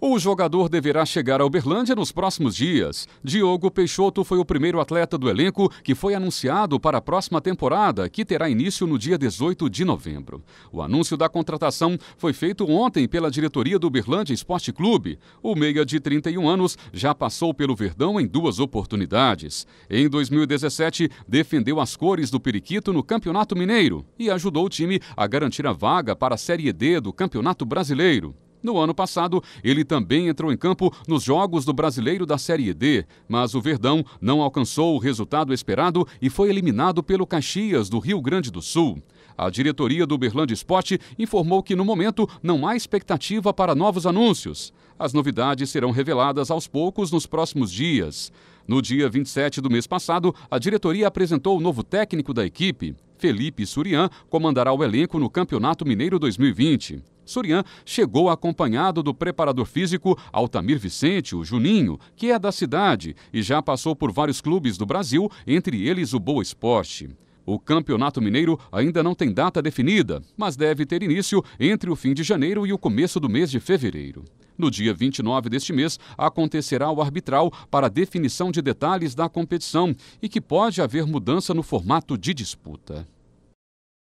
O jogador deverá chegar a Uberlândia nos próximos dias. Diogo Peixoto foi o primeiro atleta do elenco que foi anunciado para a próxima temporada, que terá início no dia 18 de novembro. O anúncio da contratação foi feito ontem pela diretoria do Uberlândia Esporte Clube. O meia de 31 anos já passou pelo Verdão em duas oportunidades. Em 2017, defendeu as cores do Periquito no Campeonato Mineiro e ajudou o time a garantir a vaga para a Série D do Campeonato Brasileiro. No ano passado, ele também entrou em campo nos Jogos do Brasileiro da Série D, mas o Verdão não alcançou o resultado esperado e foi eliminado pelo Caxias, do Rio Grande do Sul. A diretoria do Berlândia Esporte informou que, no momento, não há expectativa para novos anúncios. As novidades serão reveladas aos poucos nos próximos dias. No dia 27 do mês passado, a diretoria apresentou o novo técnico da equipe. Felipe Surian comandará o elenco no Campeonato Mineiro 2020. Surian chegou acompanhado do preparador físico Altamir Vicente, o Juninho, que é da cidade e já passou por vários clubes do Brasil, entre eles o Boa Esporte. O Campeonato Mineiro ainda não tem data definida, mas deve ter início entre o fim de janeiro e o começo do mês de fevereiro. No dia 29 deste mês, acontecerá o arbitral para definição de detalhes da competição e que pode haver mudança no formato de disputa.